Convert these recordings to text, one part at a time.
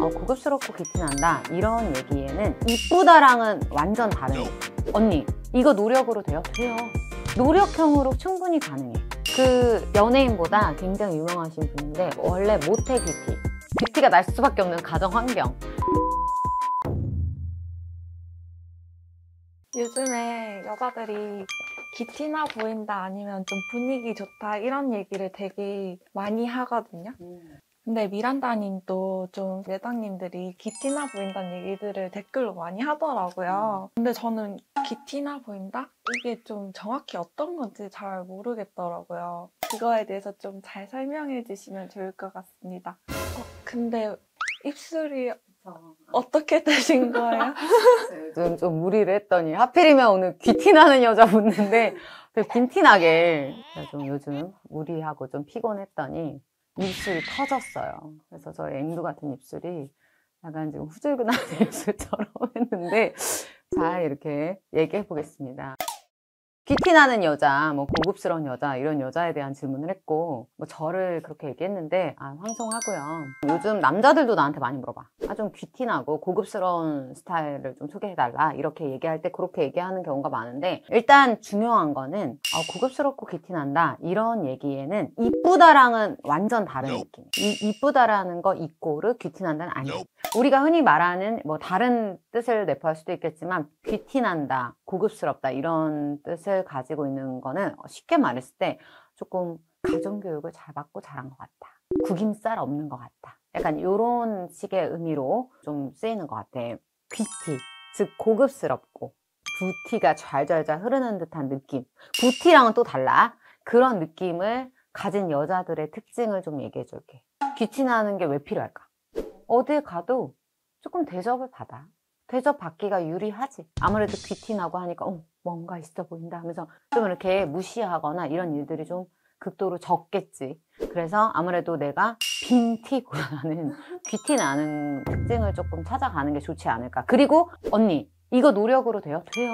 어, 고급스럽고 기티난다 이런 얘기에는 이쁘다랑은 완전 다른 거 언니 이거 노력으로 돼요? 돼요 노력형으로 충분히 가능해 그 연예인보다 굉장히 유명하신 분인데 원래 모태 기티기티가날 수밖에 없는 가정 환경 요즘에 여자들이 기티나 보인다 아니면 좀 분위기 좋다 이런 얘기를 되게 많이 하거든요. 음. 근데 미란다님도 좀 내당님들이 기티나 보인다는 얘기들을 댓글로 많이 하더라고요. 음. 근데 저는 기티나 보인다? 이게 좀 정확히 어떤 건지 잘 모르겠더라고요. 그거에 대해서 좀 잘 설명해 주시면 좋을 것 같습니다. 어, 근데 입술이 어떻게 되신 거예요? 좀, 좀 무리를 했더니 하필이면 오늘 귀티나는 여자 붙는데 되게 빈티나게 좀 요즘 무리하고 좀 피곤했더니 입술이 터졌어요. 그래서 저 앵두 같은 입술이 약간 지금 후줄근한 입술처럼 했는데 잘 이렇게 얘기해 보겠습니다. 귀티나는 여자, 뭐 고급스러운 여자 이런 여자에 대한 질문을 했고 뭐 저를 그렇게 얘기했는데 아 황송하고요. 요즘 남자들도 나한테 많이 물어봐. 아좀 귀티나고 고급스러운 스타일을 좀 소개해달라 이렇게 얘기할 때 그렇게 얘기하는 경우가 많은데 일단 중요한 거는 아, 고급스럽고 귀티난다 이런 얘기에는 이쁘다랑은 완전 다른 느낌. 이, 이쁘다라는 거 이꼬르 귀티난다는 아니에요. 우리가 흔히 말하는 뭐 다른 뜻을 내포할 수도 있겠지만 귀티난다 고급스럽다 이런 뜻을 가지고 있는 거는 쉽게 말했을 때 조금 가정교육을 잘 받고 자란 것 같다. 구김살 없는 것 같다. 약간 이런 식의 의미로 좀 쓰이는 것 같아. 귀티, 즉 고급스럽고 부티가 잘잘잘 흐르는 듯한 느낌. 부티랑은 또 달라. 그런 느낌을 가진 여자들의 특징을 좀 얘기해 줄게. 귀티나는 게 왜 필요할까? 어딜 가도 조금 대접을 받아. 대접받기가 유리하지. 아무래도 귀티나고 하니까 어, 뭔가 있어 보인다 하면서 좀 이렇게 무시하거나 이런 일들이 좀 극도로 적겠지. 그래서 아무래도 내가 빈티 고라는 귀티 나는 특징을 조금 찾아가는 게 좋지 않을까. 그리고 언니 이거 노력으로 돼요? 돼요.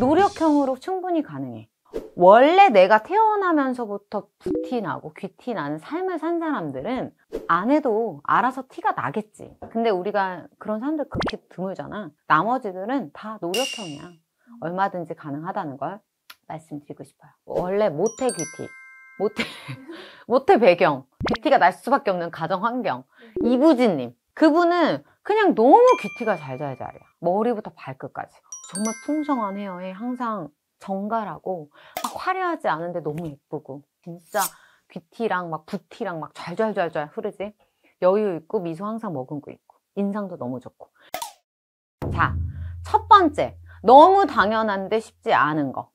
노력형으로 충분히 가능해. 원래 내가 태어나면서부터 부티 나고 귀티 나는 삶을 산 사람들은 안 해도 알아서 티가 나겠지. 근데 우리가 그런 사람들 그렇게 드물잖아. 나머지들은 다 노력형이야. 얼마든지 가능하다는 걸 말씀드리고 싶어요. 원래 모태 귀티, 모태, 모태 배경, 귀티가 날 수밖에 없는 가정 환경. 이부진님. 그분은 그냥 너무 귀티가 잘잘 잘해요. 머리부터 발끝까지. 정말 풍성한 헤어에 항상 정갈하고 막 화려하지 않은데 너무 예쁘고 진짜 귀티랑 막 부티랑 막좔좔잘잘 흐르지 여유 있고 미소 항상 머금고 있고 인상도 너무 좋고 자 첫 번째 너무 당연한데 쉽지 않은 거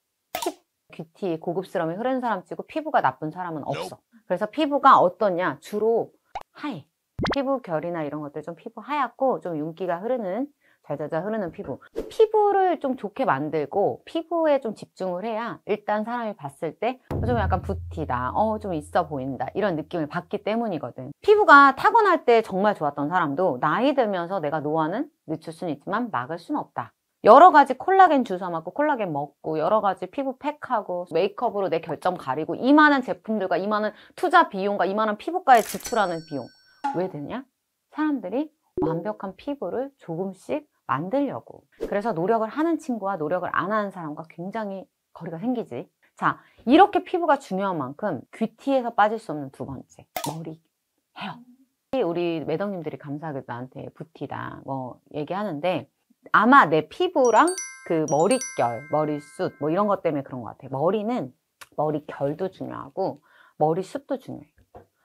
귀티 고급스러움이 흐른 사람 치고 피부가 나쁜 사람은 없어 그래서 피부가 어떠냐 주로 하얘 피부결이나 이런 것들 좀 피부 하얗고 좀 윤기가 흐르는 잘자자 흐르는 피부 피부를 좀 좋게 만들고 피부에 좀 집중을 해야 일단 사람이 봤을 때좀 어, 약간 부티다 어 좀 있어 보인다 이런 느낌을 받기 때문이거든 피부가 타고날 때 정말 좋았던 사람도 나이 들면서 내가 노화는 늦출 수는 있지만 막을 수는 없다 여러 가지 콜라겐 주사 맞고 콜라겐 먹고 여러 가지 피부 팩하고 메이크업으로 내 결점 가리고 이만한 제품들과 이만한 투자 비용과 이만한 피부과에 지출하는 비용 왜 되냐? 사람들이 완벽한 피부를 조금씩 만들려고. 그래서 노력을 하는 친구와 노력을 안 하는 사람과 굉장히 거리가 생기지. 자, 이렇게 피부가 중요한 만큼 귀티에서 빠질 수 없는 두 번째, 머리, 헤어. 우리 매덕님들이 감사하게도 나한테 부티다 뭐 얘기하는데 아마 내 피부랑 그 머릿결, 머리숱 뭐 이런 것 때문에 그런 것같아 머리는 머리결도 중요하고 머리숱도 중요해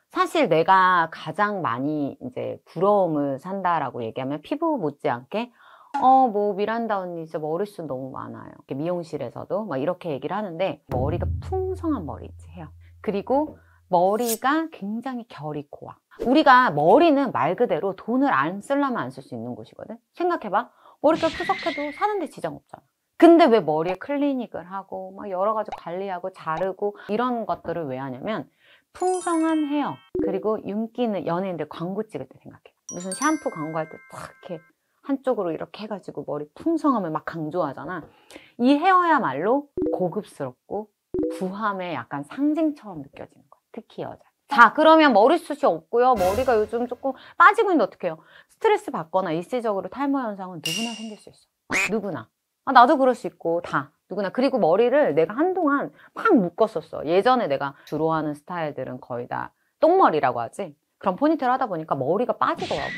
사실 내가 가장 많이 이제 부러움을 산다라고 얘기하면 피부 못지않게 어, 뭐, 미란다 언니 진짜 머릿수 너무 많아요. 미용실에서도 막 이렇게 얘기를 하는데 머리가 풍성한 머리지해요 그리고 머리가 굉장히 결이 고와. 우리가 머리는 말 그대로 돈을 안 쓰려면 안 쓸 수 있는 곳이거든? 생각해봐. 머릿결 투석해도 사는데 지장 없잖아. 근데 왜 머리에 클리닉을 하고 막 여러 가지 관리하고 자르고 이런 것들을 왜 하냐면 풍성한 헤어 그리고 윤기 는 연예인들 광고 찍을 때 생각해 무슨 샴푸 광고할 때탁 이렇게 한쪽으로 이렇게 해가지고 머리 풍성함을 막 강조하잖아. 이 헤어야말로 고급스럽고 부함의 약간 상징처럼 느껴지는 거야. 특히 여자. 자 그러면 머리숱이 없고요. 머리가 요즘 조금 빠지고 있는데 어떡해요. 스트레스 받거나 일시적으로 탈모 현상은 누구나 생길 수 있어. 누구나. 아, 나도 그럴 수 있고 다. 누구나 그리고 머리를 내가 한동안 팍 묶었었어 예전에 내가 주로 하는 스타일들은 거의 다 똥머리라고 하지 그럼포니테를 하다 보니까 머리가 빠지더라고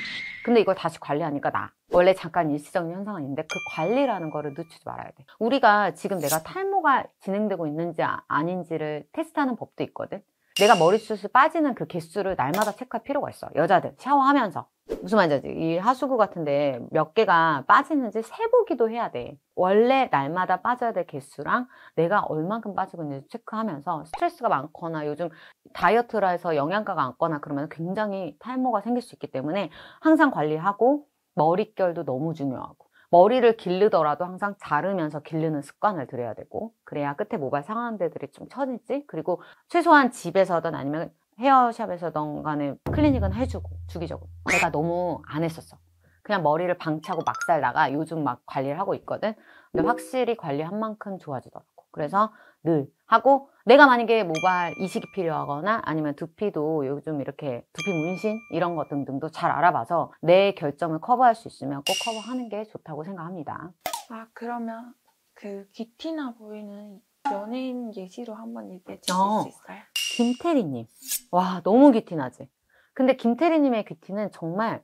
근데 이걸 다시 관리하니까 나 원래 잠깐 일시적인 현상은 있는데 그 관리라는 거를 늦추지 말아야 돼. 우리가 지금 내가 탈모가 진행되고 있는지 아, 아닌지를 테스트하는 법도 있거든. 내가 머리숱이 빠지는 그 개수를 날마다 체크할 필요가 있어. 여자들 샤워하면서 무슨 말인지 알지? 이 하수구 같은데 몇 개가 빠지는지 세보기도 해야 돼. 원래 날마다 빠져야 될 개수랑 내가 얼만큼 빠지고 있는지 체크하면서 스트레스가 많거나 요즘 다이어트라 해서 영양가가 안거나 그러면 굉장히 탈모가 생길 수 있기 때문에 항상 관리하고 머릿결도 너무 중요하고 머리를 길르더라도 항상 자르면서 길르는 습관을 들여야 되고 그래야 끝에 모발 상하는 데들이 좀 처지지 그리고 최소한 집에서든 아니면 헤어샵에서든 간에 클리닉은 해주고 주기적으로 내가 너무 안 했었어 그냥 머리를 방치하고 막살 다가 요즘 막 관리를 하고 있거든 근데 확실히 관리한 만큼 좋아지더라고 그래서 늘 하고 내가 만약에 모발 이식이 필요하거나 아니면 두피도 요즘 이렇게 두피 문신 이런 것 등등도 잘 알아봐서 내 결정을 커버할 수 있으면 꼭 커버하는 게 좋다고 생각합니다. 아 그러면 그 귀티나 보이는 연예인 예시로 한번 얘기해 주실 어, 수 있어요? 김태리님 와 너무 귀티나지? 근데 김태리님의 귀티는 정말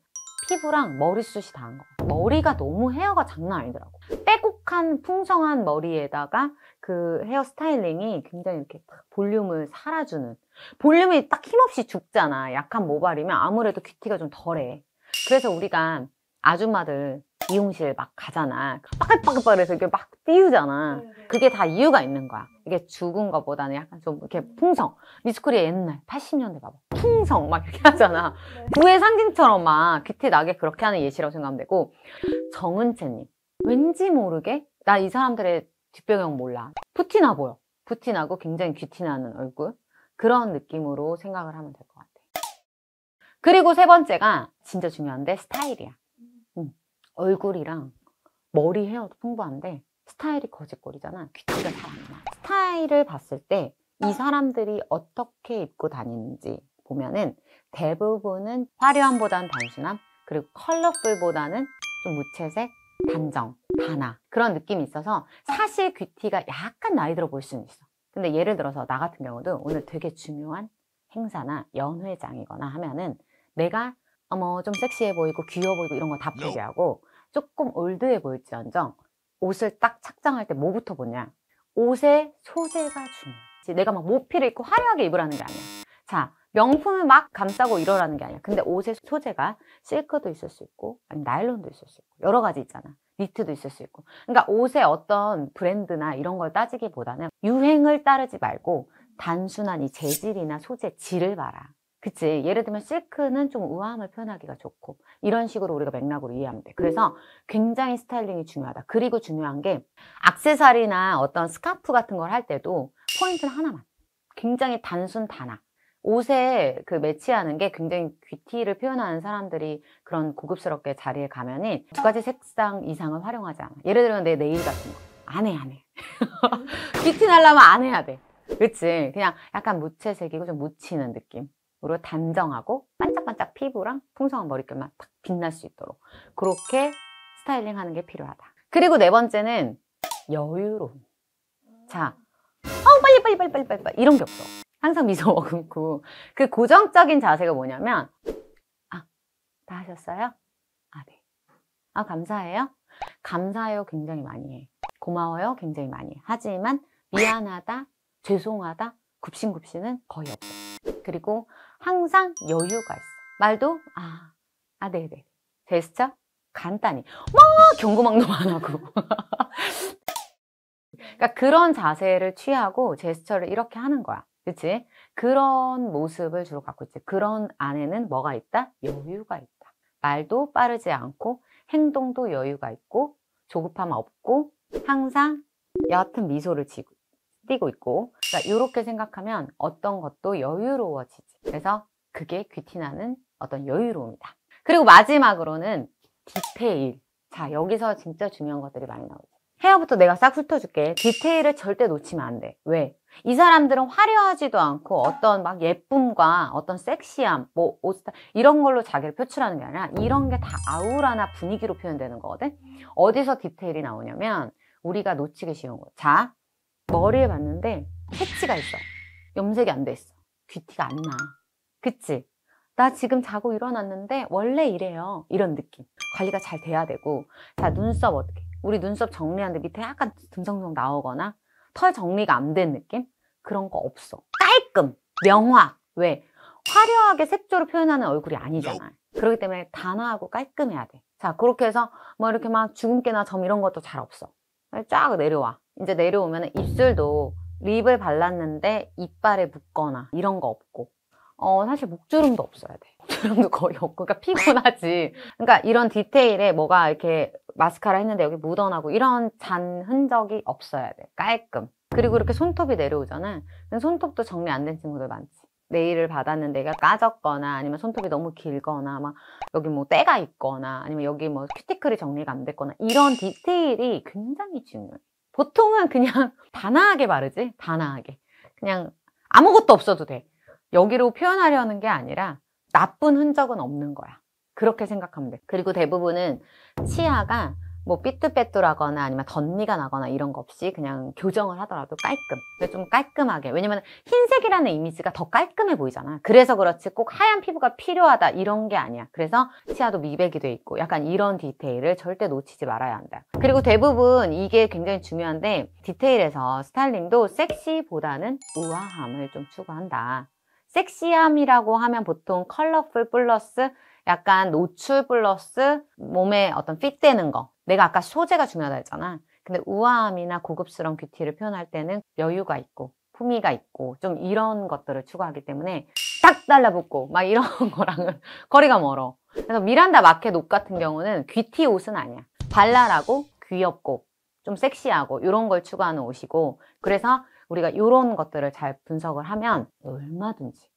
피부랑 머리숱이 다 한 거 머리가 너무 헤어가 장난 아니더라고 빼곡 탁한 풍성한 머리에다가 그 헤어스타일링이 굉장히 이렇게 볼륨을 살아주는 볼륨이 딱 힘없이 죽잖아 약한 모발이면 아무래도 귀티가 좀 덜해 그래서 우리가 아줌마들 미용실 막 가잖아 빠글빠글빠글해서 이렇게 막 띄우잖아 그게 다 이유가 있는 거야 이게 죽은 것보다는 약간 좀 이렇게 풍성 미스코리아 옛날 80년대 봐봐 풍성 막 이렇게 하잖아 네. 부의 상징처럼 막 귀티 나게 그렇게 하는 예시라고 생각하면 되고 정은채님 왠지 모르게 나 이 사람들의 뒷배경 몰라 푸틴아 보여 푸틴하고 굉장히 귀티나는 얼굴 그런 느낌으로 생각을 하면 될 것 같아 그리고 세 번째가 진짜 중요한데 스타일이야 음. 응. 얼굴이랑 머리 헤어도 풍부한데 스타일이 거짓거리잖아 귀티가 잘안나 스타일을 봤을 때 이 사람들이 어떻게 입고 다니는지 보면은 대부분은 화려함보다는 단순함 그리고 컬러풀보다는 좀 무채색 단정, 단아 그런 느낌이 있어서 사실 귀티가 약간 나이 들어 보일 수는 있어 근데 예를 들어서 나 같은 경우도 오늘 되게 중요한 행사나 연회장이거나 하면은 내가 어머 좀 섹시해 보이고 귀여워 보이고 이런 거 다 포기하고 조금 올드해 보일지언정 옷을 딱 착장할 때 뭐부터 보냐 옷의 소재가 중요지 내가 막 모피를 입고 화려하게 입으라는 게 아니야 자, 명품을 막 감싸고 이러라는 게 아니야. 근데 옷의 소재가 실크도 있을 수 있고, 아니 나일론도 있을 수 있고, 여러 가지 있잖아. 니트도 있을 수 있고. 그러니까 옷의 어떤 브랜드나 이런 걸 따지기보다는 유행을 따르지 말고 단순한 이 재질이나 소재, 질을 봐라. 그치. 예를 들면 실크는 좀 우아함을 표현하기가 좋고 이런 식으로 우리가 맥락으로 이해하면 돼. 그래서 굉장히 스타일링이 중요하다. 그리고 중요한 게 악세사리나 어떤 스카프 같은 걸 할 때도 포인트는 하나만. 굉장히 단순 단아. 옷에 그 매치하는 게 굉장히 귀티를 표현하는 사람들이 그런 고급스럽게 자리에 가면은 두 가지 색상 이상을 활용하지 않아. 예를 들면 내 네일 같은 거. 안 해, 안 해. 귀티 날라면 안 해야 돼. 그치? 그냥 약간 무채색이고 좀 묻히는 느낌. 으로 단정하고 반짝반짝 피부랑 풍성한 머릿결만 딱 빛날 수 있도록 그렇게 스타일링 하는 게 필요하다. 그리고 네 번째는 여유로움. 자, 어, 빨리, 빨리, 빨리, 빨리, 빨리, 빨리, 이런 게 없어. 항상 미소 머금고 그 고정적인 자세가 뭐냐면 아, 다 하셨어요? 아, 네. 아, 감사해요? 감사해요 굉장히 많이 해. 고마워요 굉장히 많이 해. 하지만 미안하다, 죄송하다, 굽신굽신은 거의 없어. 그리고 항상 여유가 있어. 말도 아, 아, 네네. 네. 제스처 간단히 막 뭐, 경고망도 안 하고 그러니까 그런 자세를 취하고 제스처를 이렇게 하는 거야. 그치? 그런 모습을 주로 갖고 있지. 그런 안에는 뭐가 있다? 여유가 있다. 말도 빠르지 않고 행동도 여유가 있고 조급함 없고 항상 옅은 미소를 지고, 띄고 있고 그러니까 이렇게 생각하면 어떤 것도 여유로워지지. 그래서 그게 귀티나는 어떤 여유로움이다. 그리고 마지막으로는 디테일. 자, 여기서 진짜 중요한 것들이 많이 나오죠. 헤어부터 내가 싹 훑어줄게. 디테일을 절대 놓치면 안 돼. 왜? 이 사람들은 화려하지도 않고 어떤 막 예쁨과 어떤 섹시함, 뭐 옷 이런 걸로 자기를 표출하는 게 아니라 이런 게 다 아우라나 분위기로 표현되는 거거든. 어디서 디테일이 나오냐면 우리가 놓치기 쉬운 거. 자, 머리에 봤는데 패치가 있어. 염색이 안 돼 있어. 귀티가 안 나. 그치? 나 지금 자고 일어났는데 원래 이래요. 이런 느낌. 관리가 잘 돼야 되고. 자, 눈썹 어떻게? 우리 눈썹 정리하는데 밑에 약간 듬성듬성 나오거나 털 정리가 안 된 느낌? 그런 거 없어. 깔끔, 명확. 왜? 화려하게 색조로 표현하는 얼굴이 아니잖아. 그렇기 때문에 단아하고 깔끔해야 돼. 자, 그렇게 해서 뭐 이렇게 막 주근깨나 점 이런 것도 잘 없어. 쫙 내려와. 이제 내려오면 입술도 립을 발랐는데 이빨에 묻거나 이런 거 없고 어 사실 목주름도 없어야 돼 목주름도 거의 없고 그러니까 피곤하지 그러니까 이런 디테일에 뭐가 이렇게 마스카라 했는데 여기 묻어나고 이런 잔 흔적이 없어야 돼 깔끔 그리고 이렇게 손톱이 내려오잖아 손톱도 정리 안 된 친구들 많지 네일을 받았는데 얘가 까졌거나 아니면 손톱이 너무 길거나 막 여기 뭐 때가 있거나 아니면 여기 뭐 큐티클이 정리가 안 됐거나 이런 디테일이 굉장히 중요해 보통은 그냥 단아하게 바르지 단아하게 그냥 아무것도 없어도 돼 여기로 표현하려는 게 아니라 나쁜 흔적은 없는 거야 그렇게 생각하면 돼. 그리고 대부분은 치아가 뭐 삐뚤빼뚤하거나 아니면 덧니가 나거나 이런 거 없이 그냥 교정을 하더라도 깔끔 좀 깔끔하게 왜냐면 흰색이라는 이미지가 더 깔끔해 보이잖아 그래서 그렇지 꼭 하얀 피부가 필요하다 이런 게 아니야 그래서 치아도 미백이 돼 있고 약간 이런 디테일을 절대 놓치지 말아야 한다 그리고 대부분 이게 굉장히 중요한데 디테일에서 스타일링도 섹시보다는 우아함을 좀 추구한다 섹시함이라고 하면 보통 컬러풀 플러스 약간 노출 플러스 몸에 어떤 핏되는 거. 내가 아까 소재가 중요하다 했잖아. 근데 우아함이나 고급스러운 뷰티를 표현할 때는 여유가 있고 품위가 있고 좀 이런 것들을 추구하기 때문에 딱 달라붙고 막 이런 거랑은 거리가 멀어. 그래서 미란다 마켓 옷 같은 경우는 귀티 옷은 아니야. 발랄하고 귀엽고 좀 섹시하고 이런 걸 추구하는 옷이고 그래서 우리가 이런 것들을 잘 분석을 하면 얼마든지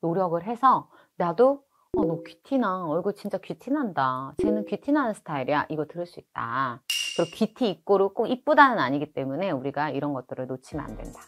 노력을 해서 나도 어, 너 귀티나. 얼굴 진짜 귀티난다. 쟤는 귀티나는 스타일이야. 이거 들을 수 있다. 그리고 귀티 입고로 꼭 이쁘다는 아니기 때문에 우리가 이런 것들을 놓치면 안 된다.